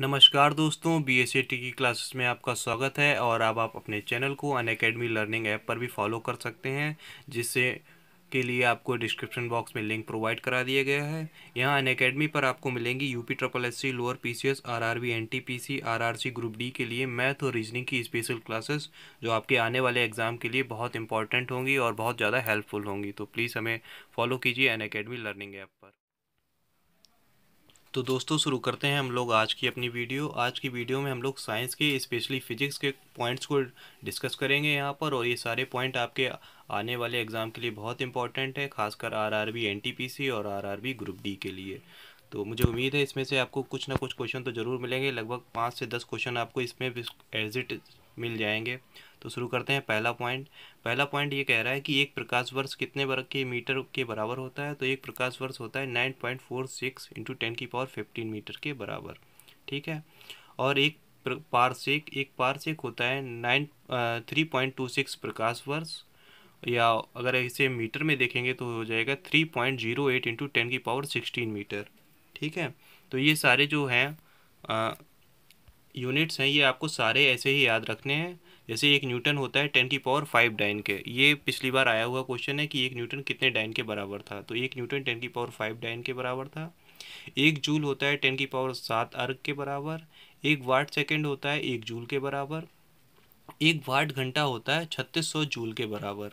नमस्कार दोस्तों B S की क्लासेस में आपका स्वागत है और अब आप अपने चैनल को अन अकेडमी लर्निंग ऐप पर भी फॉलो कर सकते हैं जिससे के लिए आपको डिस्क्रिप्शन बॉक्स में लिंक प्रोवाइड करा दिया गया है यहाँ अन अकेडमी पर आपको मिलेंगी UP triple S C lower P C S R R B N T P C R R C group D के लिए मैथ और रीजनिंग की स्पेशल क्लासेस जो आपके आने वाले एग्ज़ाम के लिए बहुत इंपॉर्टेंट होंगी और बहुत ज़्यादा हेल्पफुल होंगी तो प्लीज़ हमें फॉलो कीजिए अन अकेडमी लर्निंग ऐप पर तो दोस्तों शुरू करते हैं हम लोग आज की अपनी वीडियो आज की वीडियो में हम लोग साइंस के स्पेशली फिजिक्स के पॉइंट्स को डिस्कस करेंगे यहाँ पर और ये सारे पॉइंट आपके आने वाले एग्ज़ाम के लिए बहुत इंपॉर्टेंट है खासकर आरआरबी एनटीपीसी और आरआरबी ग्रुप डी के लिए तो मुझे उम्मीद है इसमें से आपको कुछ ना कुछ क्वेश्चन तो ज़रूर मिलेंगे लगभग पाँच से दस क्वेश्चन आपको इसमें भी एग्जिट मिल जाएंगे तो शुरू करते हैं पहला पॉइंट पहला पॉइंट ये कह रहा है कि एक प्रकाश वर्ष कितने वर्ग के मीटर के बराबर होता है तो एक प्रकाश वर्ष होता है nine point four six into ten की पावर फिफ्टीन मीटर के बराबर ठीक है और एक पारसेक एक पारसेक होता है nine three point two six प्रकाश वर्ष या अगर इसे मीटर में देखेंगे तो हो जाएगा three point zero eight into ten की पावर सिक्सटीन मीटर ठीक है तो ये सारे जो हैं यूनिट्स हैं ये आपको सारे ऐसे ही याद रखने हैं जैसे एक न्यूटन होता है टेन की पावर फाइव डाइन के ये पिछली बार आया हुआ क्वेश्चन है कि एक न्यूटन कितने डाइन के बराबर था तो एक न्यूटन टेन की पावर फाइव डाइन के बराबर था एक जूल होता है टेन की पावर सात अर्ग के बराबर एक वाट सेकेंड होता है एक जूल के बराबर एक वाट घंटा होता है छत्तीस सौ जूल के बराबर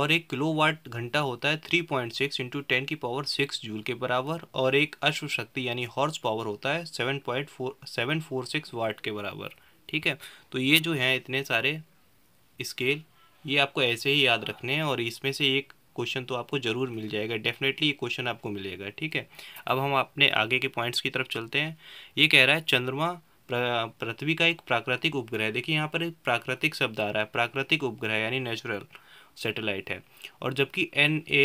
और एक किलो वाट घंटा होता है three point six into ten की पावर सिक्स जूल के बराबर और एक अश्व शक्ति यानी हॉर्स पावर होता है seven point four seven four six watt के बराबर ठीक है तो ये जो है इतने सारे स्केल ये आपको ऐसे ही याद रखने हैं और इसमें से एक क्वेश्चन तो आपको ज़रूर मिल जाएगा डेफिनेटली ये क्वेश्चन आपको मिलेगा ठीक है अब हम अपने आगे के पॉइंट्स की तरफ चलते हैं ये कह रहा है चंद्रमा पृथ्वी का एक प्राकृतिक उपग्रह देखिए यहाँ पर एक प्राकृतिक शब्द आ रहा है प्राकृतिक उपग्रह यानी नेचुरल सेटेलाइट है और जबकि N A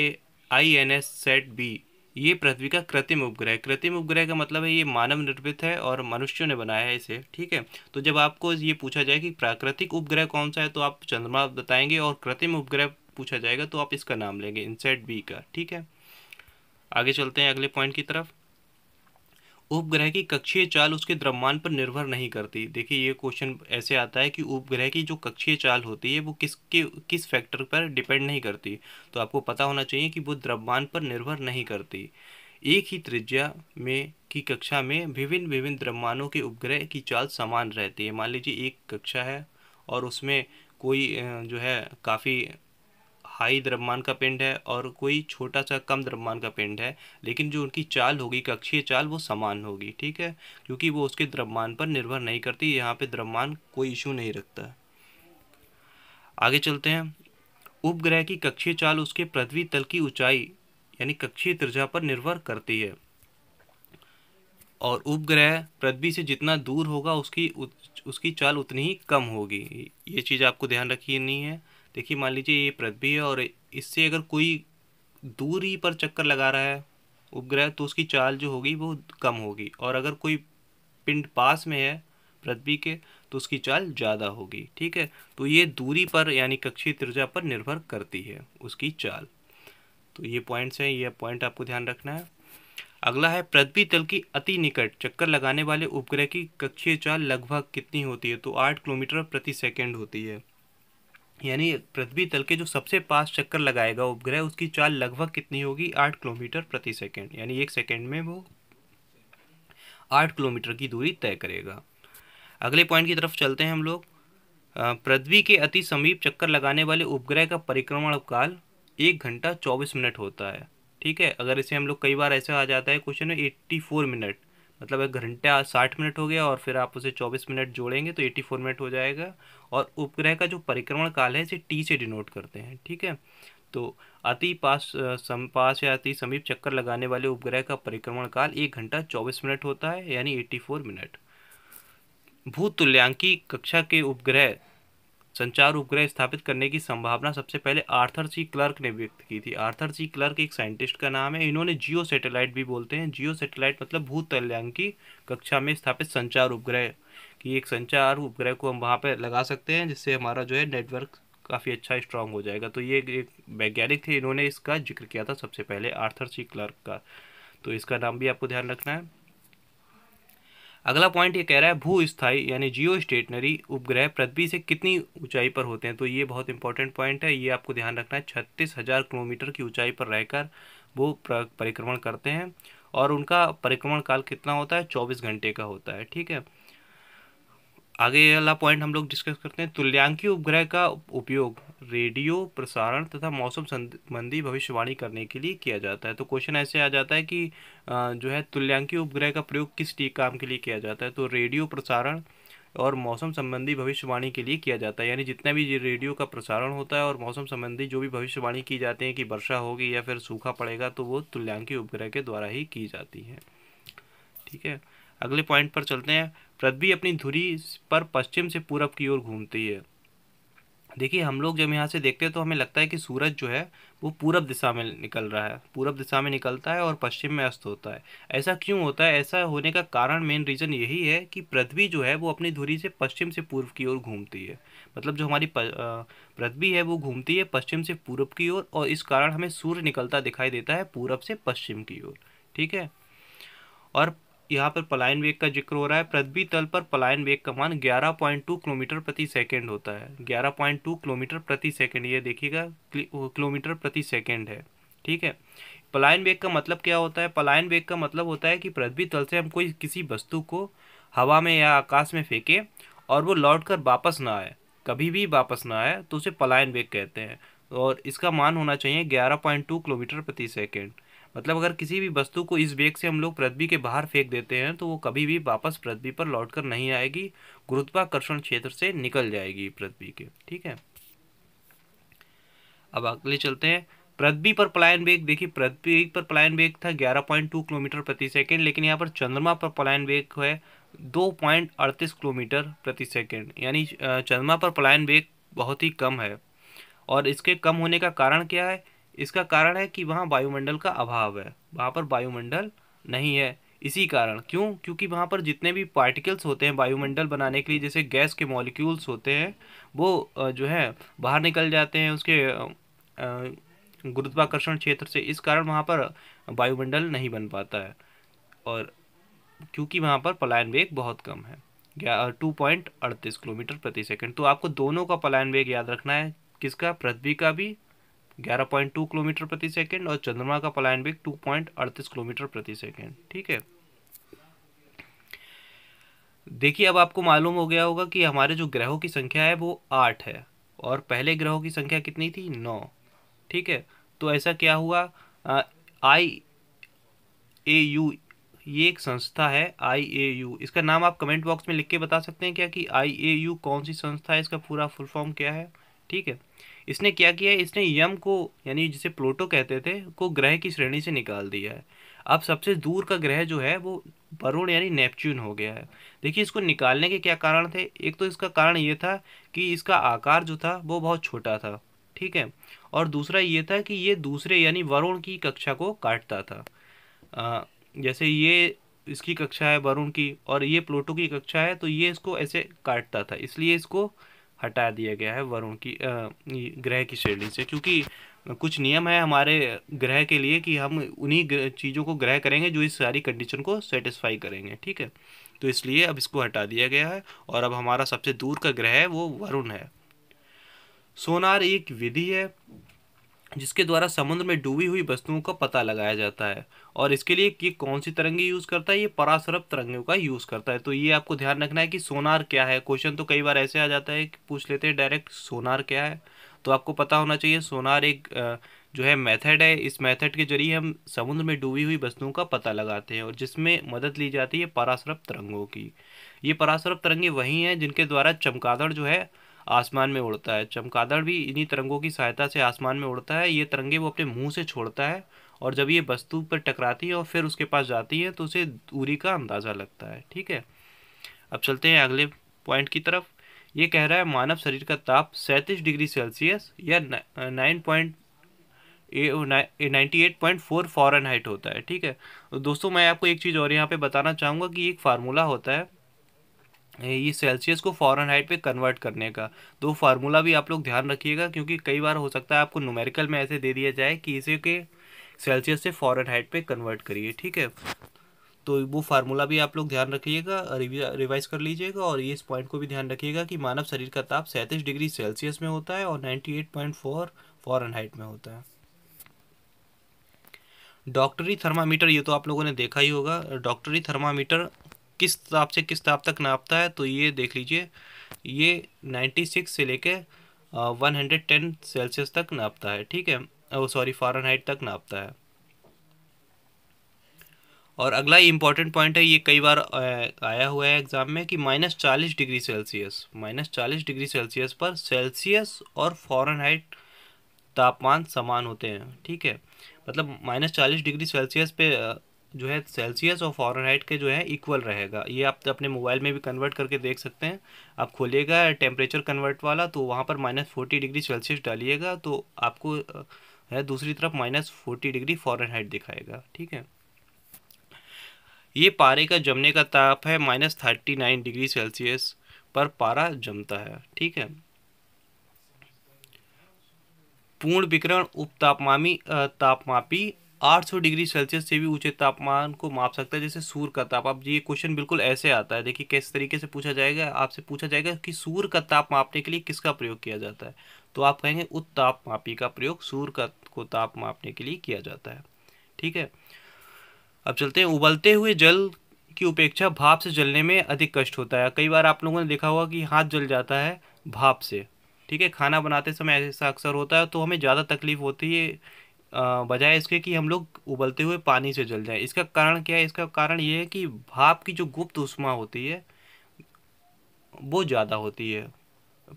I N S sat B ये पृथ्वी का कृत्रिम उपग्रह कृत्रिम उपग्रह का मतलब है ये मानव निर्मित है और मनुष्यों ने बनाया है इसे ठीक है तो जब आपको ये पूछा जाए कि प्राकृतिक उपग्रह कौन सा है तो आप चंद्रमा बताएंगे और कृत्रिम उपग्रह पूछा जाएगा तो आप इसका नाम लेंगे इनसेट बी का ठीक है आगे चलते हैं अगले पॉइंट की तरफ उपग्रह की कक्षीय चाल उसके द्रव्यमान पर निर्भर नहीं करती देखिए ये क्वेश्चन ऐसे आता है कि उपग्रह की जो कक्षीय चाल होती है वो किसके किस फैक्टर पर डिपेंड नहीं करती तो आपको पता होना चाहिए कि वो द्रव्यमान पर निर्भर नहीं करती एक ही त्रिज्या में की कक्षा में विभिन्न विभिन्न द्रव्यमानों के उपग्रह की चाल समान रहती है मान लीजिए एक कक्षा है और उसमें कोई जो है काफ़ी हाई द्रव्यमान का पिंड है और कोई छोटा सा कम द्रव्यमान का पिंड है लेकिन जो उनकी चाल होगी कक्षीय चाल वो समान होगी ठीक है क्योंकि वो उसके द्रव्यमान पर निर्भर नहीं करती यहाँ पे द्रव्यमान कोई इशू नहीं रखता आगे चलते हैं उपग्रह की कक्षीय चाल उसके पृथ्वी तल की ऊंचाई यानी कक्षीय त्रिज्या पर निर्भर करती है और उपग्रह पृथ्वी से जितना दूर होगा उसकी उसकी चाल उतनी ही कम होगी ये चीज़ आपको ध्यान रखनी है देखिए मान लीजिए ये पृथ्वी है और इससे अगर कोई दूरी पर चक्कर लगा रहा है उपग्रह तो उसकी चाल जो होगी वो कम होगी और अगर कोई पिंड पास में है पृथ्वी के तो उसकी चाल ज़्यादा होगी ठीक है तो ये दूरी पर यानी कक्षीय त्रिज्या पर निर्भर करती है उसकी चाल तो ये पॉइंट्स हैं ये पॉइंट आपको ध्यान रखना है अगला है पृथ्वी तल की अति निकट चक्कर लगाने वाले उपग्रह की कक्षीय चाल लगभग कितनी होती है तो आठ किलोमीटर प्रति सेकेंड होती है यानी पृथ्वी तल के जो सबसे पास चक्कर लगाएगा उपग्रह उसकी चाल लगभग कितनी होगी आठ किलोमीटर प्रति सेकेंड यानी एक सेकेंड में वो आठ किलोमीटर की दूरी तय करेगा अगले पॉइंट की तरफ चलते हैं हम लोग पृथ्वी के अति समीप चक्कर लगाने वाले उपग्रह का परिक्रमण काल एक घंटा चौबीस मिनट होता है ठीक है अगर इसे हम लोग कई बार ऐसा आ जाता है क्वेश्चन में एट्टी फोर मिनट मतलब एक घंटा साठ मिनट हो गया और फिर आप उसे चौबीस मिनट जोड़ेंगे तो एट्टी फोर मिनट हो जाएगा और उपग्रह का जो परिक्रमण काल है इसे टी से डिनोट करते हैं ठीक है तो अति पास पास या अति समीप चक्कर लगाने वाले उपग्रह का परिक्रमण काल एक घंटा चौबीस मिनट होता है यानी एट्टी फोर मिनट भूतुल्यांकी कक्षा के उपग्रह संचार उपग्रह स्थापित करने की संभावना सबसे पहले आर्थर सी क्लर्क ने व्यक्त की थी आर्थर सी क्लर्क एक साइंटिस्ट का नाम है इन्होंने जियो सैटेलाइट भी बोलते हैं जियो सैटेलाइट मतलब भूतल्यां की कक्षा में स्थापित संचार उपग्रह की एक संचार उपग्रह को हम वहाँ पर लगा सकते हैं जिससे हमारा जो है नेटवर्क काफ़ी अच्छा स्ट्रांग हो जाएगा तो ये एक वैज्ञानिक थे इन्होंने इसका जिक्र किया था सबसे पहले आर्थर सी क्लर्क का तो इसका नाम भी आपको ध्यान रखना है अगला पॉइंट ये कह रहा है भू स्थायी यानी जियो स्टेशनरी उपग्रह पृथ्वी से कितनी ऊंचाई पर होते हैं तो ये बहुत इंपॉर्टेंट पॉइंट है ये आपको ध्यान रखना है छत्तीस हज़ार किलोमीटर की ऊंचाई पर रहकर वो परिक्रमण करते हैं और उनका परिक्रमण काल कितना होता है चौबीस घंटे का होता है ठीक है आगे वाला पॉइंट हम लोग डिस्कस करते हैं तुल्यांकी उपग्रह का उपयोग रेडियो प्रसारण तथा मौसम संबंधी भविष्यवाणी करने के लिए किया जाता है तो क्वेश्चन ऐसे आ जाता है कि जो है तुल्यांकी उपग्रह का प्रयोग किस काम के लिए किया जाता है तो रेडियो प्रसारण और मौसम संबंधी भविष्यवाणी के लिए किया जाता है यानी जितना भी रेडियो का प्रसारण होता है और मौसम संबंधी जो भी भविष्यवाणी की जाती है कि वर्षा होगी या फिर सूखा पड़ेगा तो वो तुल्यांकी उपग्रह के द्वारा ही की जाती है ठीक है अगले पॉइंट पर चलते हैं पृथ्वी अपनी धुरी पर पश्चिम से पूरब की ओर घूमती है देखिए हम लोग जब यहाँ से देखते हैं तो हमें लगता है कि सूरज जो है वो पूरब दिशा में निकल रहा है पूरब दिशा में निकलता है और पश्चिम में अस्त होता है ऐसा क्यों होता है ऐसा होने का कारण मेन रीज़न यही है कि पृथ्वी जो है वो अपनी धुरी से पश्चिम से पूर्व की ओर घूमती है मतलब जो हमारी पृथ्वी है वो घूमती है पश्चिम से पूर्व की ओर और इस कारण हमें सूर्य निकलता दिखाई देता है पूरब से पश्चिम की ओर ठीक है और यहाँ पर पलायन वेग का जिक्र हो रहा है पृथ्वी तल पर पलायन वेग का मान 11.2 किलोमीटर प्रति सेकंड होता है 11.2 किलोमीटर प्रति सेकंड ये देखिएगा किलोमीटर प्रति सेकंड है ठीक है पलायन वेग का मतलब क्या होता है पलायन वेग का मतलब होता है कि पृथ्वी तल से हम कोई किसी वस्तु को हवा में या आकाश में फेंके और वो लौट कर वापस ना आए कभी भी वापस ना आए तो उसे पलायन वेग कहते हैं और इसका मान होना चाहिए ग्यारह किलोमीटर प्रति सेकेंड मतलब अगर किसी भी वस्तु को इस वेग से हम लोग पृथ्वी के बाहर फेंक देते हैं तो वो कभी भी वापस पृथ्वी पर लौटकर नहीं आएगी गुरुत्वाकर्षण क्षेत्र से निकल जाएगी पृथ्वी के ठीक है अब अगले चलते हैं पृथ्वी पर पलायन वेग देखिए पृथ्वी पर पलायन वेग था 11.2 किलोमीटर प्रति सेकेंड लेकिन यहाँ पर चंद्रमा पर पलायन वेग है अड़तीस किलोमीटर प्रति सेकेंड यानी चंद्रमा पर पलायन वेग बहुत ही कम है और इसके कम होने का कारण क्या है इसका कारण है कि वहाँ वायुमंडल का अभाव है वहाँ पर वायुमंडल नहीं है इसी कारण क्यों क्योंकि वहाँ पर जितने भी पार्टिकल्स होते हैं वायुमंडल बनाने के लिए जैसे गैस के मॉलिक्यूल्स होते हैं वो जो है बाहर निकल जाते हैं उसके गुरुत्वाकर्षण क्षेत्र से इस कारण वहाँ पर वायुमंडल नहीं बन पाता है और क्योंकि वहाँ पर पलायन वेग बहुत कम है टू पॉइंट अड़तीस किलोमीटर प्रति सेकेंड तो आपको दोनों का पलायन वेग याद रखना है किसका पृथ्वी का भी 11.2 किलोमीटर प्रति सेकंड और चंद्रमा का पलायन वेग 2.38 किलोमीटर प्रति सेकेंड ठीक है देखिए अब आपको मालूम हो गया होगा कि हमारे जो ग्रहों की संख्या है वो आठ है और पहले ग्रहों की संख्या कितनी थी नौ ठीक है तो ऐसा क्या हुआ आई ए यू ये एक संस्था है आई ए यू इसका नाम आप कमेंट बॉक्स में लिख के बता सकते हैं क्या कि आई ए यू कौन सी संस्था है इसका पूरा फुल फॉर्म क्या है ठीक है इसने क्या किया है इसने यम को यानी जिसे प्लूटो कहते थे को ग्रह की श्रेणी से निकाल दिया है अब सबसे दूर का ग्रह जो है वो वरुण यानी नेपच्यून हो गया है देखिए इसको निकालने के क्या कारण थे एक तो इसका कारण ये था कि इसका आकार जो था वो बहुत छोटा था ठीक है और दूसरा ये था कि ये दूसरे यानी वरुण की कक्षा को काटता था आ, जैसे ये इसकी कक्षा है वरुण की और ये प्लूटो की कक्षा है तो ये इसको ऐसे काटता था इसलिए इसको हटा दिया गया है वरुण की ग्रह की श्रेणी से क्योंकि कुछ नियम है हमारे ग्रह के लिए कि हम उन्हीं चीज़ों को ग्रह करेंगे जो इस सारी कंडीशन को सेटिस्फाई करेंगे ठीक है तो इसलिए अब इसको हटा दिया गया है और अब हमारा सबसे दूर का ग्रह है वो वरुण है सोनार एक विधि है जिसके द्वारा समुद्र में डूबी हुई वस्तुओं का पता लगाया जाता है और इसके लिए ये कौन सी तरंगे यूज़ करता है ये परासरप तरंगों का यूज़ करता है तो ये आपको ध्यान रखना है कि सोनार क्या है क्वेश्चन तो कई बार ऐसे आ जाता है कि पूछ लेते हैं डायरेक्ट सोनार क्या है तो आपको पता होना चाहिए सोनार एक जो है मेथड है इस मेथड के जरिए हम समुद्र में डूबी हुई वस्तुओं का पता लगाते हैं और जिसमें मदद ली जाती है परासरप तरंगों की ये परासरभ तरंगे वही हैं जिनके द्वारा चमकादड़ जो है आसमान में उड़ता है चमकादड़ भी इन्हीं तरंगों की सहायता से आसमान में उड़ता है ये तरंगे वो अपने मुंह से छोड़ता है और जब ये वस्तु पर टकराती है और फिर उसके पास जाती है तो उसे दूरी का अंदाज़ा लगता है ठीक है अब चलते हैं अगले पॉइंट की तरफ ये कह रहा है मानव शरीर का ताप सैंतीस डिग्री सेल्सियस या nine point ninety eight point four Fahrenheit होता है ठीक है दोस्तों मैं आपको एक चीज़ और यहाँ पे बताना चाहूँगा कि एक फार्मूला होता है ये सेल्सियस को फॉरन हाइट पे कन्वर्ट करने का दो तो फार्मूला भी आप लोग ध्यान रखिएगा क्योंकि कई बार हो सकता है आपको न्यूमेरिकल में ऐसे दे दिया जाए कि इसे के सेल्सियस से फॉरन हाइट पे कन्वर्ट करिए ठीक है तो वो फार्मूला भी आप लोग ध्यान रखिएगा रिवाइज कर लीजिएगा और ये इस पॉइंट को भी ध्यान रखिएगा कि मानव शरीर का ताप सैंतीस डिग्री सेल्सियस में होता है और ninety eight point four Fahrenheit में होता है डॉक्टरी थर्मामीटर ये तो आप लोगों ने देखा ही होगा डॉक्टरी थर्मामीटर किस ताप से किस ताप तक नापता है तो ये देख लीजिए ये 96 से लेके 110 सेल्सियस तक नापता है ठीक है सॉरी फारनहाइट तक नापता है और अगला इम्पॉर्टेंट पॉइंट है ये कई बार आया हुआ है एग्ज़ाम में कि माइनस चालीस डिग्री सेल्सियस माइनस चालीस डिग्री सेल्सियस पर सेल्सियस और फॉरनहाइट तापमान समान होते हैं ठीक है मतलब माइनस चालीस डिग्री सेल्सियस पे जो है सेल्सियस और फॉरनहाइट के जो है इक्वल रहेगा ये आप अपने मोबाइल में भी कन्वर्ट करके देख सकते हैं आप खोलिएगा टेम्परेचर कन्वर्ट वाला तो वहाँ पर माइनस फोर्टी डिग्री सेल्सियस डालिएगा तो आपको है दूसरी तरफ माइनस फोर्टी डिग्री फॉरनहाइट दिखाएगा ठीक है ये पारे का जमने का ताप है minus thirty nine degree Celsius पर पारा जमता है ठीक है पूर्ण विकरण उपतापमामी तापमापी 800 डिग्री सेल्सियस से भी ऊंचे तापमान को माप सकता है जैसे सूर्य का ताप अब ये क्वेश्चन बिल्कुल ऐसे आता है देखिए किस तरीके से पूछा जाएगा आपसे पूछा जाएगा कि सूर्य का ताप मापने के लिए किसका प्रयोग किया जाता है तो आप कहेंगे उत्ताप मापी का प्रयोग सूर्य का को ताप मापने के लिए किया जाता है ठीक है अब चलते हैं उबलते हुए जल की उपेक्षा भाप से जलने में अधिक कष्ट होता है कई बार आप लोगों ने देखा होगा कि हाथ जल जाता है भाप से ठीक है खाना बनाते समय ऐसा अक्सर होता है तो हमें ज़्यादा तकलीफ होती है बजाय इसके कि हम लोग उबलते हुए पानी से जल जाएं इसका कारण क्या है इसका कारण ये है कि भाप की जो गुप्त उष्मा होती है वो ज़्यादा होती है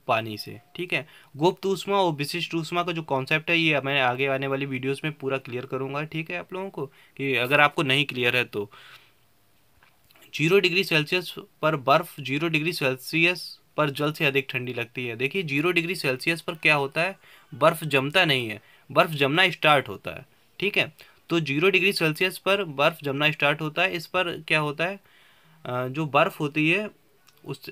पानी से ठीक है गुप्त उष्मा और विशिष्ट उष्मा का जो कॉन्सेप्ट है ये मैं आगे आने वाली वीडियोस में पूरा क्लियर करूँगा ठीक है आप लोगों को कि अगर आपको नहीं क्लियर है तो जीरो डिग्री सेल्सियस पर बर्फ़ जीरो डिग्री सेल्सियस पर जल से अधिक ठंडी लगती है देखिए जीरो डिग्री सेल्सियस पर क्या होता है बर्फ़ जमता नहीं है बर्फ़ जमना स्टार्ट होता है ठीक है तो जीरो डिग्री सेल्सियस पर बर्फ़ जमना स्टार्ट होता है इस पर क्या होता है जो बर्फ़ होती है उस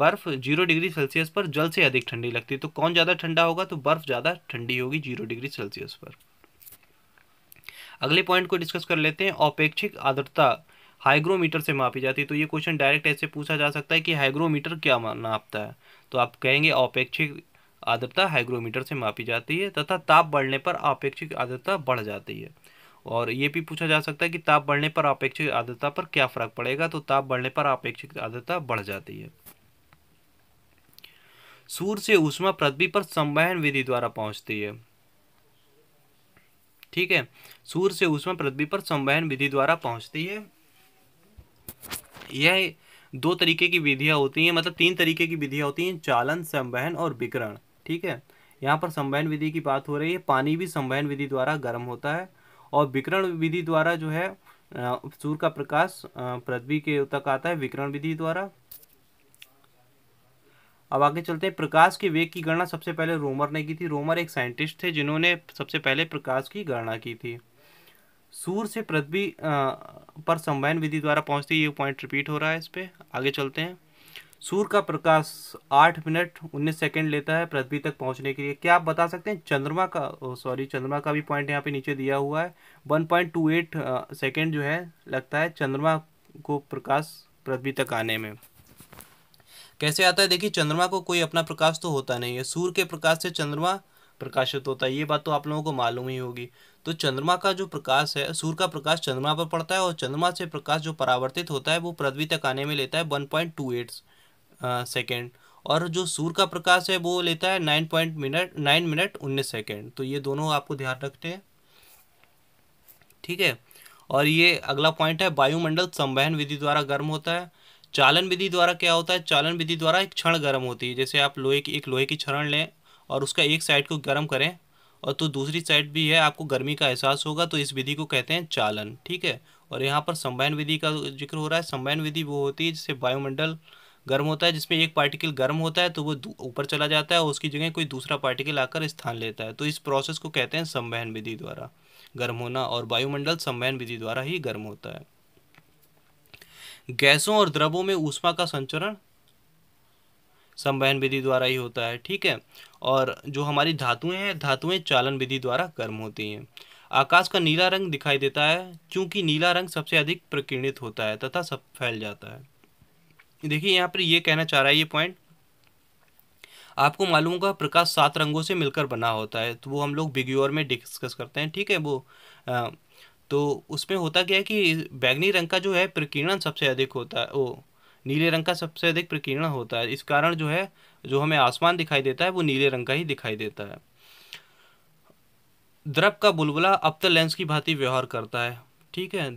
बर्फ़ जीरो डिग्री सेल्सियस पर जल से अधिक ठंडी लगती है तो कौन ज़्यादा ठंडा होगा तो बर्फ़ ज़्यादा ठंडी होगी जीरो डिग्री सेल्सियस पर अगले पॉइंट को डिस्कस कर लेते हैं औपेक्षिक आर्द्रता हाइग्रोमीटर से मापी जाती है तो ये क्वेश्चन डायरेक्ट ऐसे पूछा जा सकता है कि हाइग्रोमीटर क्या नापता है तो आप कहेंगे औपेक्षिक आर्द्रता हाइग्रोमीटर से मापी जाती है तथा ताप बढ़ने पर अपेक्षिक आर्द्रता बढ़ जाती है और ये भी पूछा जा सकता है कि ताप बढ़ने पर अपेक्षिक आर्द्रता पर क्या फर्क पड़ेगा तो ताप बढ़ने पर अपेक्षिक आर्द्रता बढ़ जाती है सूर्य से ऊष्मा पृथ्वी पर संवहन विधि द्वारा पहुंचती है ठीक है सूर्य से ऊष्मा पृथ्वी पर संवहन विधि द्वारा पहुंचती है यह दो तरीके की विधियां होती हैं मतलब तीन तरीके की विधियां होती हैं चालन संवहन और विकरण ठीक है यहाँ पर संवयन विधि की बात हो रही है पानी भी संवयन विधि द्वारा गर्म होता है और विकरण विधि द्वारा जो है सूर्य का प्रकाश पृथ्वी के तक आता है विकरण विधि द्वारा अब आगे चलते हैं प्रकाश के वेग की गणना सबसे पहले रोमर ने की थी रोमर एक साइंटिस्ट थे जिन्होंने सबसे पहले प्रकाश की गणना की थी सूर्य से पृथ्वी पर संवयन विधि द्वारा पहुंचती ये पॉइंट रिपीट हो रहा है इस पर आगे चलते हैं सूर्य का प्रकाश आठ मिनट उन्नीस सेकंड लेता है पृथ्वी तक पहुंचने के लिए क्या आप बता सकते हैं चंद्रमा का सॉरी चंद्रमा का भी पॉइंट यहाँ पे नीचे दिया हुआ है one point two eight second जो है लगता है चंद्रमा को प्रकाश पृथ्वी तक आने में कैसे आता है देखिए चंद्रमा को कोई अपना प्रकाश तो होता नहीं है सूर्य के प्रकाश से चंद्रमा प्रकाशित होता है ये बात तो आप लोगों को मालूम ही होगी तो चंद्रमा का जो प्रकाश है सूर्य का प्रकाश चंद्रमा पर पड़ता है और चंद्रमा से प्रकाश जो परावर्तित होता है वो पृथ्वी तक आने में लेता है one point two eights second और जो सूर्य का प्रकाश है वो लेता है nine point minute nine minute उन्नीस सेकेंड तो ये दोनों आपको ध्यान रखते हैं ठीक है और ये अगला पॉइंट है वायुमंडल संवहन विधि द्वारा गर्म होता है चालन विधि द्वारा क्या होता है चालन विधि द्वारा एक क्षण गर्म होती है जैसे आप लोहे की एक लोहे की क्षरण लें और उसका एक साइड को गर्म करें और तो दूसरी साइड भी है आपको गर्मी का एहसास होगा तो इस विधि को कहते हैं चालन ठीक है और यहाँ पर संवहन विधि का जिक्र हो रहा है संवहन विधि वो होती है जिससे वायुमंडल गर्म होता है जिसमें एक पार्टिकल गर्म होता है तो वो ऊपर चला जाता है और उसकी जगह कोई दूसरा पार्टिकल आकर स्थान लेता है तो इस प्रोसेस को कहते हैं संवहन विधि द्वारा गर्म होना और वायुमंडल संवहन विधि द्वारा ही गर्म होता है गैसों और द्रवों में ऊष्मा का संचरण संवहन विधि द्वारा ही होता है ठीक है और जो हमारी धातुएं हैं धातुएं चालन विधि द्वारा गर्म होती हैं आकाश का नीला रंग दिखाई देता है क्योंकि नीला रंग सबसे अधिक प्रकीर्णित होता है तथा सब फैल जाता है देखिए यहाँ पर ये कहना चाह रहा है ये पॉइंट आपको मालूम होगा प्रकाश सात रंगों से मिलकर बना होता है तो वो हम लोग बिग्योर में डिस्कस करते हैं ठीक है वो आ, तो उसमें होता क्या है कि बैगनी रंग का जो है प्रकीर्णन सबसे अधिक होता है वो नीले रंग का सबसे अधिक प्रकीर्णन होता है इस कारण जो है जो हमें आसमान दिखाई देता है वो नीले रंग का ही दिखाई देता है द्रव का बुलबुला अब लेंस की भांति व्यवहार करता है ठीक है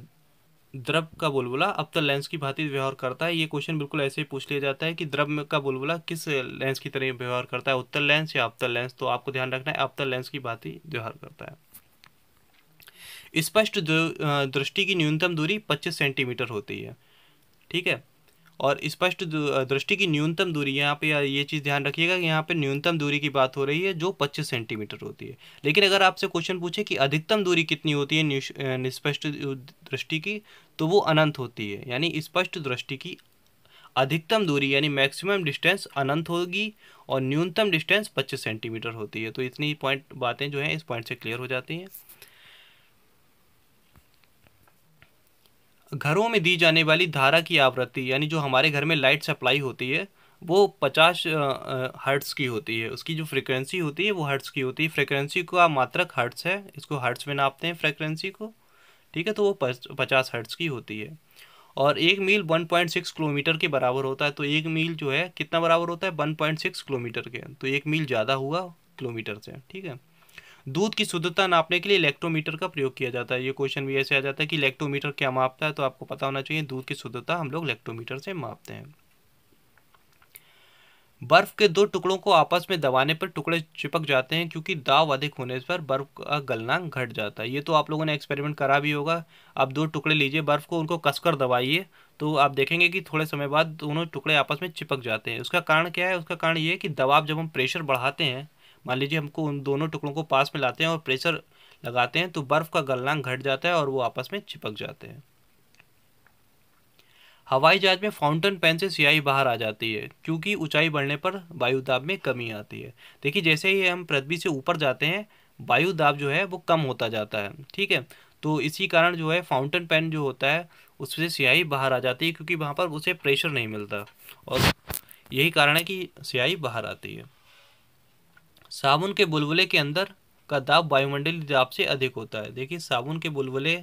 द्रव का बुलबुला अब अवतल तो लेंस की भांति व्यवहार करता है ये क्वेश्चन बिल्कुल ऐसे ही पूछ लिया जाता है कि द्रव का बुलबुला किस लेंस की तरह व्यवहार करता है उत्तर लेंस या अवतल लेंस तो आपको ध्यान रखना है अवतल लेंस की भांति व्यवहार करता है स्पष्ट दृष्टि की न्यूनतम दूरी 25 सेंटीमीटर होती है ठीक है और स्पष्ट दृष्टि की न्यूनतम दूरी यहाँ पे ये चीज़ ध्यान रखिएगा कि यहाँ पे न्यूनतम दूरी की बात हो रही है जो 25 सेंटीमीटर होती है लेकिन अगर आपसे क्वेश्चन पूछे कि अधिकतम दूरी कितनी होती है निस्पष्ट दृष्टि की तो वो अनंत होती है यानी स्पष्ट दृष्टि की अधिकतम दूरी यानी मैक्सिमम डिस्टेंस अनंत होगी और न्यूनतम डिस्टेंस 25 सेंटीमीटर होती है तो इतनी पॉइंट बातें जो हैं इस पॉइंट से क्लियर हो जाती हैं घरों में दी जाने वाली धारा की आवृत्ति यानी जो हमारे घर में लाइट सप्लाई होती है वो पचास हर्ट्स की होती है उसकी जो फ्रिक्वेंसी होती है वो हर्ट्स की होती है फ्रिक्वेंसी का मात्रक हर्ट्स है इसको हर्ट्स में नापते हैं फ्रिक्वेंसी को ठीक है तो वो पचास हर्ट्स की होती है और एक मील 1.6 किलोमीटर के बराबर होता है तो एक मील जो है कितना बराबर होता है 1.6 किलोमीटर के तो एक मील ज़्यादा हुआ किलोमीटर से ठीक है दूध की शुद्धता नापने के लिए इलेक्ट्रोमीटर का प्रयोग किया जाता है ये क्वेश्चन भी ऐसे आ जाता है कि इलेक्ट्रोमीटर क्या मापता है तो आपको पता होना चाहिए दूध की शुद्धता हम लोग इलेक्ट्रोमीटर से मापते हैं बर्फ़ के दो टुकड़ों को आपस में दबाने पर टुकड़े चिपक जाते हैं क्योंकि दाव अधिक होने पर बर्फ़ का गलना घट जाता है ये तो आप लोगों ने एक्सपेरिमेंट करा भी होगा आप दो टुकड़े लीजिए बर्फ़ को उनको कसकर दबाइए तो आप देखेंगे कि थोड़े समय बाद दोनों टुकड़े आपस में चिपक जाते हैं उसका कारण क्या है उसका कारण ये है कि दबाव जब हम प्रेशर बढ़ाते हैं मान लीजिए हमको उन दोनों टुकड़ों को पास में लाते हैं और प्रेशर लगाते हैं तो बर्फ़ का गलनांग घट जाता है और वो आपस में चिपक जाते हैं हवाई जहाज में फाउंटेन पेन से स्याही बाहर आ जाती है क्योंकि ऊंचाई बढ़ने पर वायु दाब में कमी आती है देखिए जैसे ही हम पृथ्वी से ऊपर जाते हैं वायु दाब जो है वो कम होता जाता है ठीक है तो इसी कारण जो है फाउंटेन पेन जो होता है उससे स्याही बाहर आ जाती है क्योंकि वहाँ पर उसे प्रेशर नहीं मिलता और यही कारण है कि स्याही बाहर आती है साबुन के बुलबुले के अंदर का दाब वायुमंडलीय दाब से अधिक होता है देखिए साबुन के बुलबुले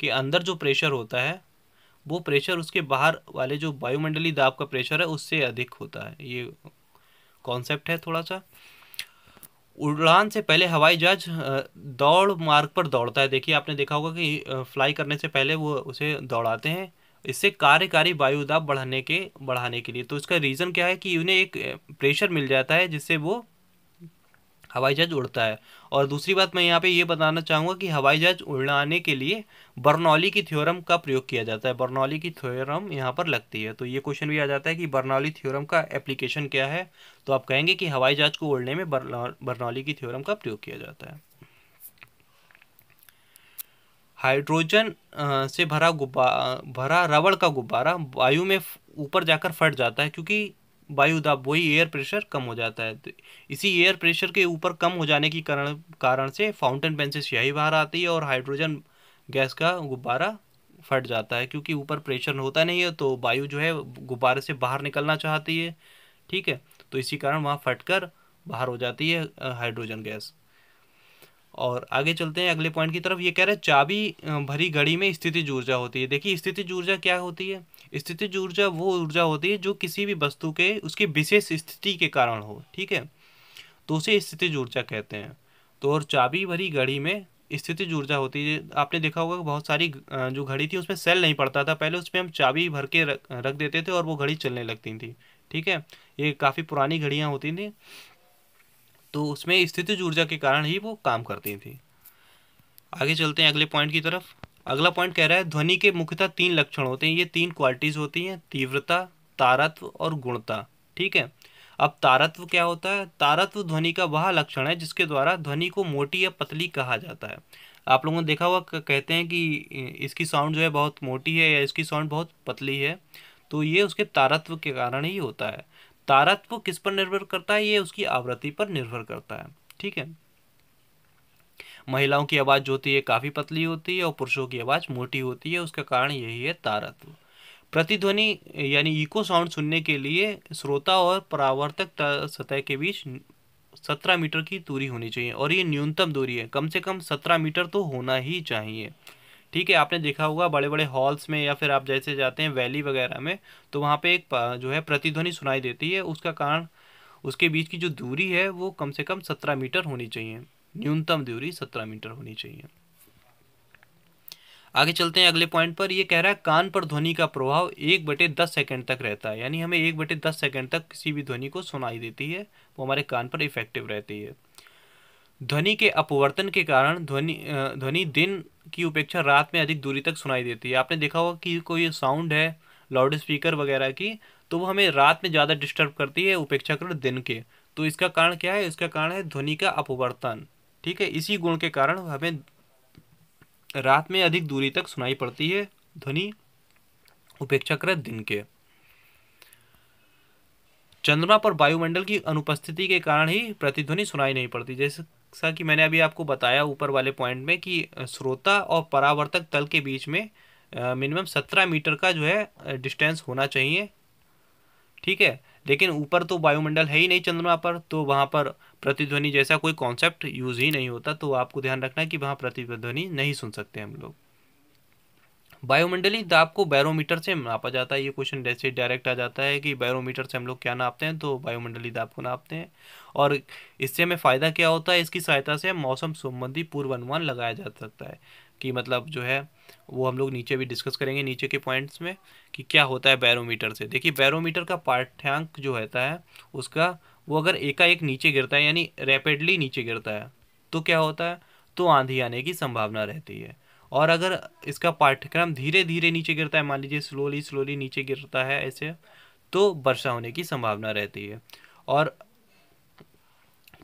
के अंदर जो प्रेशर होता है वो प्रेशर उसके बाहर वाले जो वायुमंडलीय दाब का प्रेशर है उससे अधिक होता है ये कॉन्सेप्ट है थोड़ा सा उड़ान से पहले हवाई जहाज दौड़ मार्ग पर दौड़ता है देखिए आपने देखा होगा कि फ्लाई करने से पहले वो उसे दौड़ाते हैं इससे कार्यकारी वायुदाब बढ़ाने के बढ़ाने के लिए तो इसका रीज़न क्या है कि उन्हें एक प्रेशर मिल जाता है जिससे वो हवाई जहाज उड़ता है और दूसरी बात मैं यहाँ पे ये बताना चाहूँगा कि हवाई जहाज उड़ाने के लिए बर्नौली की थ्योरम का प्रयोग किया जाता है बर्नौली की थ्योरम यहाँ पर लगती है तो ये क्वेश्चन भी आ जाता है कि बर्नौली थ्योरम का एप्लीकेशन क्या है तो आप कहेंगे कि हवाई जहाज को उड़ने में बर्नौली की थ्योरम का प्रयोग किया जाता है हाइड्रोजन से भरा गुब्बारा भरा रबड़ का गुब्बारा वायु में ऊपर जाकर फट जाता है क्योंकि वायु दाब वही एयर प्रेशर कम हो जाता है तो इसी एयर प्रेशर के ऊपर कम हो जाने के कारण कारण से फाउंटेन पेन से स्याही बाहर आती है और हाइड्रोजन गैस का गुब्बारा फट जाता है क्योंकि ऊपर प्रेशर होता नहीं है तो वायु जो है गुब्बारे से बाहर निकलना चाहती है ठीक है तो इसी कारण वहाँ फट बाहर हो जाती है हाइड्रोजन गैस और आगे चलते हैं अगले पॉइंट की तरफ ये कह रहे हैं चाबी भरी घड़ी में स्थिति ऊर्जा होती है देखिए स्थिति ऊर्जा क्या होती है स्थिति ऊर्जा वो ऊर्जा होती है जो किसी भी वस्तु के उसकी विशेष स्थिति के कारण हो ठीक है तो उसे स्थिति ऊर्जा कहते हैं तो और चाबी भरी घड़ी में स्थिति ऊर्जा होती है आपने देखा होगा बहुत सारी जो घड़ी थी उसमें सेल नहीं पड़ता था पहले उसमें हम चाबी भर के रख देते थे और वो घड़ी चलने लगती थी ठीक है ये काफ़ी पुरानी घड़ियाँ होती थी तो उसमें स्थिति ऊर्जा के कारण ही वो काम करती थी आगे चलते हैं अगले पॉइंट की तरफ अगला पॉइंट कह रहा है ध्वनि के मुख्यतः तीन लक्षण होते हैं ये तीन क्वालिटीज़ होती हैं तीव्रता तारत्व और गुणता ठीक है अब तारत्व क्या होता है तारत्व ध्वनि का वह लक्षण है जिसके द्वारा ध्वनि को मोटी या पतली कहा जाता है आप लोगों ने देखा हुआ कहते हैं कि इसकी साउंड जो है बहुत मोटी है या इसकी साउंड बहुत पतली है तो ये उसके तारत्व के कारण ही होता है तारत्व किस पर निर्भर करता है ये उसकी आवृत्ति पर निर्भर करता है ठीक है महिलाओं की आवाज़ जो होती है काफ़ी पतली होती है और पुरुषों की आवाज़ मोटी होती है उसका कारण यही है तारत्व प्रतिध्वनि यानी इको साउंड सुनने के लिए श्रोता और परावर्तक सतह के बीच सत्रह मीटर की दूरी होनी चाहिए और ये न्यूनतम दूरी है कम से कम सत्रह मीटर तो होना ही चाहिए ठीक है आपने देखा होगा बड़े बड़े हॉल्स में या फिर आप जैसे जाते हैं वैली वगैरह में तो वहाँ पे एक जो है प्रतिध्वनि सुनाई देती है उसका कारण उसके बीच की जो दूरी है वो कम से कम सत्रह मीटर होनी चाहिए न्यूनतम दूरी सत्रह मीटर होनी चाहिए आगे चलते हैं अगले पॉइंट पर ये कह रहा है कान पर ध्वनि का प्रभाव एक बटे दस सेकेंड तक रहता है यानी हमें एक बटे दस सेकेंड तक किसी भी ध्वनि को सुनाई देती है वो हमारे कान पर इफेक्टिव रहती है ध्वनि के अपवर्तन के कारण ध्वनि ध्वनि दिन की उपेक्षा रात में अधिक दूरी तक सुनाई देती है आपने देखा होगा कि कोई साउंड है लाउड स्पीकर वगैरह की तो वो हमें रात में ज़्यादा डिस्टर्ब करती है उपेक्षाकृत दिन के तो इसका कारण क्या है इसका कारण है ध्वनि का अपवर्तन ठीक है इसी गुण के कारण हमें रात में अधिक दूरी तक सुनाई पड़ती है ध्वनि उपेक्षाकृत दिन के चंद्रमा पर वायुमंडल की अनुपस्थिति के कारण ही प्रतिध्वनि सुनाई नहीं पड़ती जैसे जैसा कि मैंने अभी आपको बताया ऊपर वाले पॉइंट में कि श्रोता और परावर्तक तल के बीच में मिनिमम सत्रह मीटर का जो है डिस्टेंस होना चाहिए ठीक है लेकिन ऊपर तो वायुमंडल है ही नहीं चंद्रमा पर तो वहाँ पर प्रतिध्वनि जैसा कोई कॉन्सेप्ट यूज़ ही नहीं होता तो आपको ध्यान रखना कि वहाँ प्रतिध्वनि नहीं सुन सकते हम लोग बायोमंडली दाब को बैरोमीटर से नापा जाता है ये क्वेश्चन जैसे डायरेक्ट आ जाता है कि बैरोमीटर से हम लोग क्या नापते हैं तो बायोमंडली दाब को नापते हैं और इससे हमें फ़ायदा क्या होता है इसकी सहायता से मौसम संबंधी पूर्वानुमान लगाया जा सकता है कि मतलब जो है वो हम लोग नीचे भी डिस्कस करेंगे नीचे के पॉइंट्स में कि क्या होता है बैरोमीटर से देखिए बैरोमीटर का पाठ्यांक जो रहता है उसका वो अगर एकाएक नीचे गिरता है यानी रैपिडली नीचे गिरता है तो क्या होता है तो आंधी आने की संभावना रहती है और अगर इसका पाठ्यक्रम धीरे धीरे नीचे गिरता है मान लीजिए स्लोली स्लोली नीचे गिरता है ऐसे तो वर्षा होने की संभावना रहती है और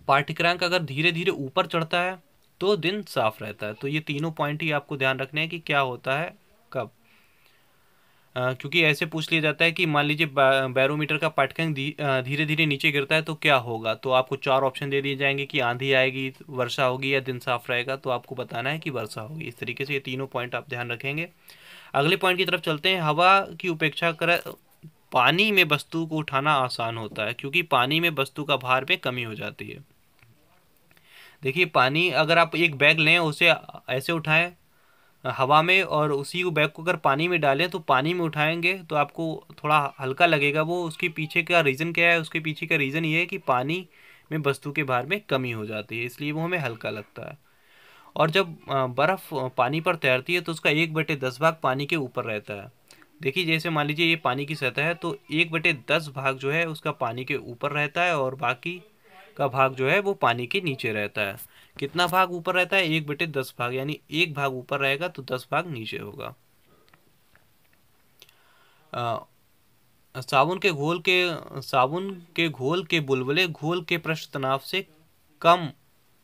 पाठ्यक्रम अगर धीरे धीरे ऊपर चढ़ता है तो दिन साफ रहता है तो ये तीनों पॉइंट ही आपको ध्यान रखने हैं कि क्या होता है कब क्योंकि ऐसे पूछ लिया जाता है कि मान लीजिए बैरोमीटर का पाठ्यांक धीरे धीरे नीचे गिरता है तो क्या होगा तो आपको चार ऑप्शन दे दिए जाएंगे कि आंधी आएगी वर्षा होगी या दिन साफ रहेगा तो आपको बताना है कि वर्षा होगी इस तरीके से ये तीनों पॉइंट आप ध्यान रखेंगे अगले पॉइंट की तरफ चलते हैं हवा की उपेक्षा कर पानी में वस्तु को उठाना आसान होता है क्योंकि पानी में वस्तु का भार में कमी हो जाती है देखिए पानी अगर आप एक बैग लें उसे ऐसे उठाएं हवा में और उसी को बैग को अगर पानी में डालें तो पानी में उठाएंगे तो आपको थोड़ा हल्का लगेगा वो उसके पीछे का रीज़न क्या है उसके पीछे का रीज़न ये है कि पानी में वस्तु के भार में कमी हो जाती है इसलिए वो हमें हल्का लगता है और जब बर्फ़ पानी पर तैरती है तो उसका एक बटे दस भाग पानी के ऊपर रहता है देखिए जैसे मान लीजिए ये पानी की सतह है तो एक बटे दस भाग जो है उसका पानी के ऊपर रहता है और बाकी का भाग जो है वो पानी के नीचे रहता है कितना भाग ऊपर रहता है एक बटे दस भाग यानी एक भाग ऊपर रहेगा तो दस भाग नीचे होगा साबुन के घोल के साबुन के घोल के बुलबुले घोल के पृष्ठ तनाव से कम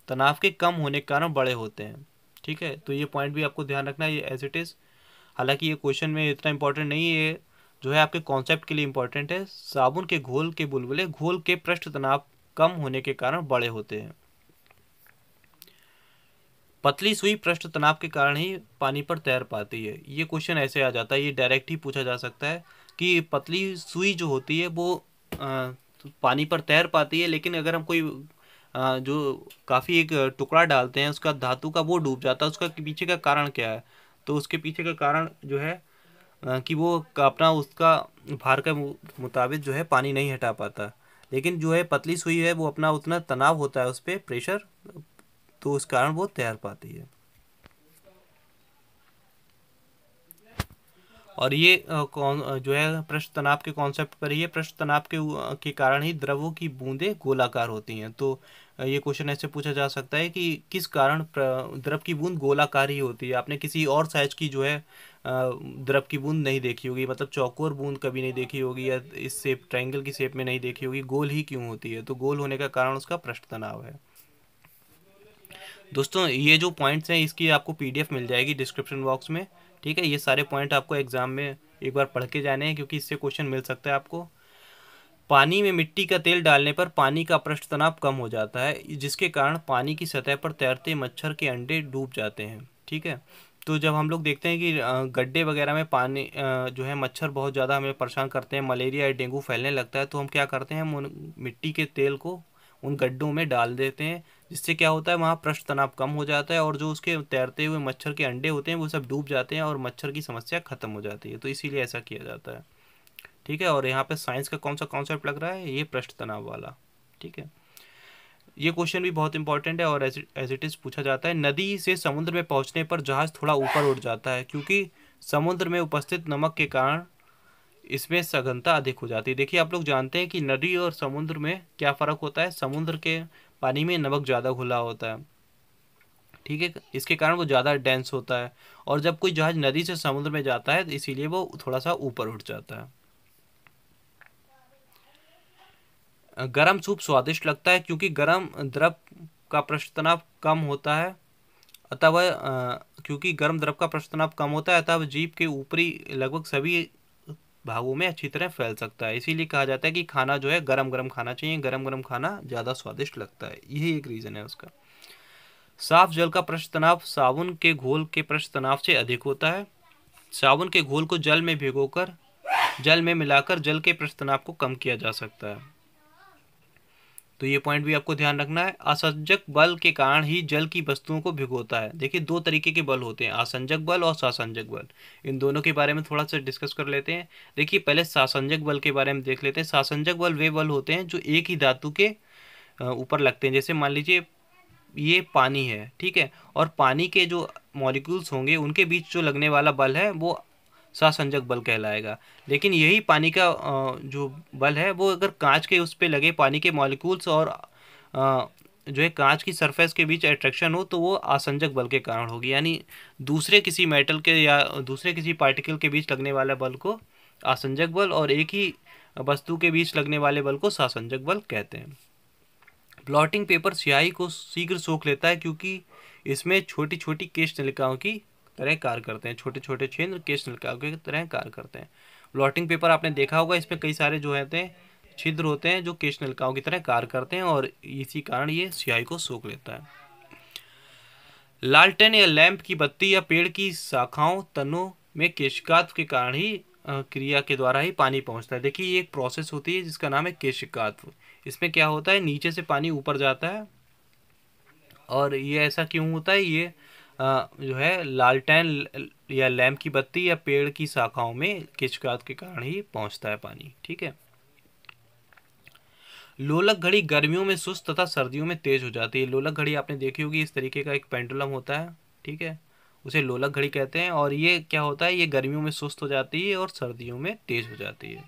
तनाव के कम होने के कारण बड़े होते हैं ठीक है तो ये पॉइंट भी आपको ध्यान रखना है ये एज इट इज़ हालांकि ये क्वेश्चन में इतना इंपॉर्टेंट नहीं है जो है आपके कॉन्सेप्ट के लिए इंपॉर्टेंट है साबुन के घोल के बुलबुले घोल के पृष्ठ तनाव कम होने के कारण बड़े होते हैं पतली सुई पृष्ठ तनाव के कारण ही पानी पर तैर पाती है ये क्वेश्चन ऐसे आ जाता है ये डायरेक्ट ही पूछा जा सकता है कि पतली सुई जो होती है वो आ, पानी पर तैर पाती है लेकिन अगर हम कोई आ, जो काफ़ी एक टुकड़ा डालते हैं उसका धातु का वो डूब जाता है उसका पीछे का कारण क्या है तो उसके पीछे का कारण जो है आ, कि वो अपना उसका भार के मुताबिक जो है पानी नहीं हटा पाता लेकिन जो है पतली सुई है वो अपना उतना तनाव होता है उस पर प्रेशर तो उस कारण वो तैर पाती है और ये कौन जो है पृष्ठ तनाव के कॉन्सेप्ट पर ये पृष्ठ तनाव के के कारण ही द्रवों की बूंदें गोलाकार होती हैं तो ये क्वेश्चन ऐसे पूछा जा सकता है कि किस कारण द्रव की बूंद गोलाकार ही होती है आपने किसी और साइज की जो है द्रव की बूंद नहीं देखी होगी मतलब चौकोर बूंद कभी नहीं देखी होगी या इस शेप ट्राइंगल की शेप में नहीं देखी होगी गोल ही क्यों होती है तो गोल होने का कारण उसका पृष्ठ तनाव है दोस्तों ये जो पॉइंट्स हैं इसकी आपको पीडीएफ मिल जाएगी डिस्क्रिप्शन बॉक्स में ठीक है ये सारे पॉइंट आपको एग्ज़ाम में एक बार पढ़ के जाने हैं क्योंकि इससे क्वेश्चन मिल सकता है आपको पानी में मिट्टी का तेल डालने पर पानी का पृष्ठ तनाव कम हो जाता है जिसके कारण पानी की सतह पर तैरते मच्छर के अंडे डूब जाते हैं ठीक है तो जब हम लोग देखते हैं कि गड्ढे वगैरह में पानी जो है मच्छर बहुत ज़्यादा हमें परेशान करते हैं मलेरिया या डेंगू फैलने लगता है तो हम क्या करते हैं हम उन मिट्टी के तेल को उन गड्ढों में डाल देते हैं जिससे क्या होता है वहाँ पृष्ठ तनाव कम हो जाता है और जो उसके तैरते हुए मच्छर के अंडे होते हैं वो सब डूब जाते हैं और मच्छर की समस्या खत्म हो जाती है तो इसीलिए ऐसा किया जाता है ठीक है और यहाँ पे साइंस का कौन सा कॉन्सेप्ट लग रहा है ये पृष्ठ तनाव वाला ठीक है ये क्वेश्चन भी बहुत इंपॉर्टेंट है और एज इट इज़ पूछा जाता है नदी से समुद्र में पहुंचने पर जहाज़ थोड़ा ऊपर उठ जाता है क्योंकि समुद्र में उपस्थित नमक के कारण इसमें सघनता अधिक हो जाती है देखिए आप लोग जानते हैं कि नदी और समुद्र में क्या फ़र्क होता है समुद्र के पानी में नमक ज़्यादा घुला होता है ठीक है इसके कारण वो ज़्यादा डेंस होता है और जब कोई जहाज नदी से समुद्र में जाता है तो इसीलिए वो थोड़ा सा ऊपर उठ जाता है गरम सूप स्वादिष्ट लगता है क्योंकि गरम द्रव का पृष्ठ तनाव कम होता है अतः वह क्योंकि गर्म द्रव का पृष्ठ तनाव कम होता है अतः जीप के ऊपरी लगभग सभी भागों में अच्छी तरह फैल सकता है इसीलिए कहा जाता है कि खाना जो है गरम गरम खाना चाहिए गरम गरम खाना ज़्यादा स्वादिष्ट लगता है यही एक रीज़न है उसका साफ जल का पृष्ठ तनाव साबुन के घोल के पृष्ठ तनाव से अधिक होता है साबुन के घोल को जल में भिगोकर जल में मिलाकर जल के पृष्ठ तनाव को कम किया जा सकता है तो ये पॉइंट भी आपको ध्यान रखना है असंजक बल के कारण ही जल की वस्तुओं को भिगोता है देखिए दो तरीके के बल होते हैं असंजक बल और सासंजक बल इन दोनों के बारे में थोड़ा सा डिस्कस कर लेते हैं देखिए पहले सासंजक बल के बारे में देख लेते हैं सासंजक बल वे बल होते हैं जो एक ही धातु के ऊपर लगते हैं जैसे मान लीजिए ये पानी है ठीक है और पानी के जो मॉलिक्यूल्स होंगे उनके बीच जो लगने वाला बल है वो ससंजक बल कहलाएगा लेकिन यही पानी का जो बल है वो अगर कांच के उस पर लगे पानी के मॉलिक्यूल्स और जो है कांच की सरफेस के बीच अट्रैक्शन हो तो वो आसंजक बल के कारण होगी यानी दूसरे किसी मेटल के या दूसरे किसी पार्टिकल के बीच लगने वाला बल को आसंजक बल और एक ही वस्तु के बीच लगने वाले बल को सासंजक बल कहते हैं ब्लॉटिंग पेपर स्याही को शीघ्र सोख लेता है क्योंकि इसमें छोटी छोटी केश नलिकाओं की तरह कार्य करते हैं छोटे छोटे छिद्र केश काव्य की तरह कार्य करते हैं ब्लॉटिंग पेपर आपने देखा होगा इसमें कई सारे जो है छिद्र होते हैं जो केश नलिकाओं की तरह कार्य करते हैं और इसी कारण ये स्याही को सोख लेता है लालटेन या लैंप की बत्ती या पेड़ की शाखाओं तनों में केशकात के कारण ही क्रिया के द्वारा ही पानी पहुंचता है देखिए ये एक प्रोसेस होती है जिसका नाम है केशिकात्व इसमें क्या होता है नीचे से पानी ऊपर जाता है और ये ऐसा क्यों होता है ये जो है लालटेन या लैम्प की बत्ती या पेड़ की शाखाओं में किचकात के कारण ही पहुंचता है पानी ठीक है लोलक घड़ी गर्मियों में सुस्त तथा सर्दियों में तेज हो जाती है लोलक घड़ी आपने देखी होगी इस तरीके का एक पेंडुलम होता है ठीक है उसे लोलक घड़ी कहते हैं और ये क्या होता है ये गर्मियों में सुस्त हो जाती है और सर्दियों में तेज हो जाती है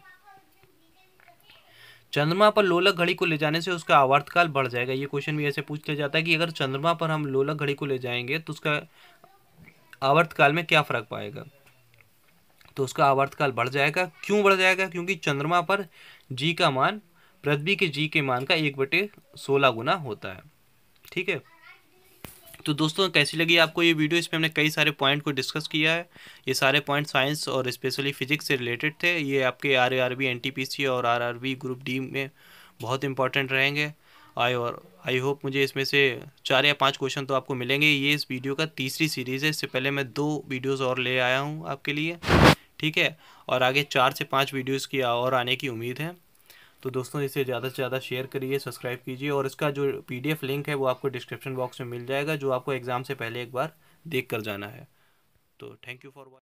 चंद्रमा पर लोलक घड़ी को ले जाने से उसका आवर्तकाल बढ़ जाएगा ये क्वेश्चन भी ऐसे पूछ लिया जाता है कि अगर चंद्रमा पर हम लोलक घड़ी को ले जाएंगे तो उसका आवर्तकाल में क्या फ़र्क पाएगा तो उसका आवर्तकाल बढ़ जाएगा क्यों बढ़ जाएगा क्योंकि चंद्रमा पर जी का मान पृथ्वी के जी के मान का एक बटे सोलह गुना होता है ठीक है तो दोस्तों कैसी लगी आपको ये वीडियो इसमें हमने कई सारे पॉइंट को डिस्कस किया है ये सारे पॉइंट साइंस और स्पेशली फिजिक्स से रिलेटेड थे ये आपके R R B N T P C और R R B group D में बहुत इंपॉर्टेंट रहेंगे आई और आई होप मुझे इसमें से चार या पांच क्वेश्चन तो आपको मिलेंगे ये इस वीडियो का तीसरी सीरीज़ है इससे पहले मैं दो वीडियोज़ और ले आया हूँ आपके लिए ठीक है और आगे चार से पाँच वीडियोज़ की और आने की उम्मीद है तो दोस्तों इसे ज़्यादा से ज़्यादा शेयर करिए सब्सक्राइब कीजिए और इसका जो पीडीएफ लिंक है वो आपको डिस्क्रिप्शन बॉक्स में मिल जाएगा जो आपको एग्ज़ाम से पहले एक बार देख कर जाना है तो थैंक यू फॉर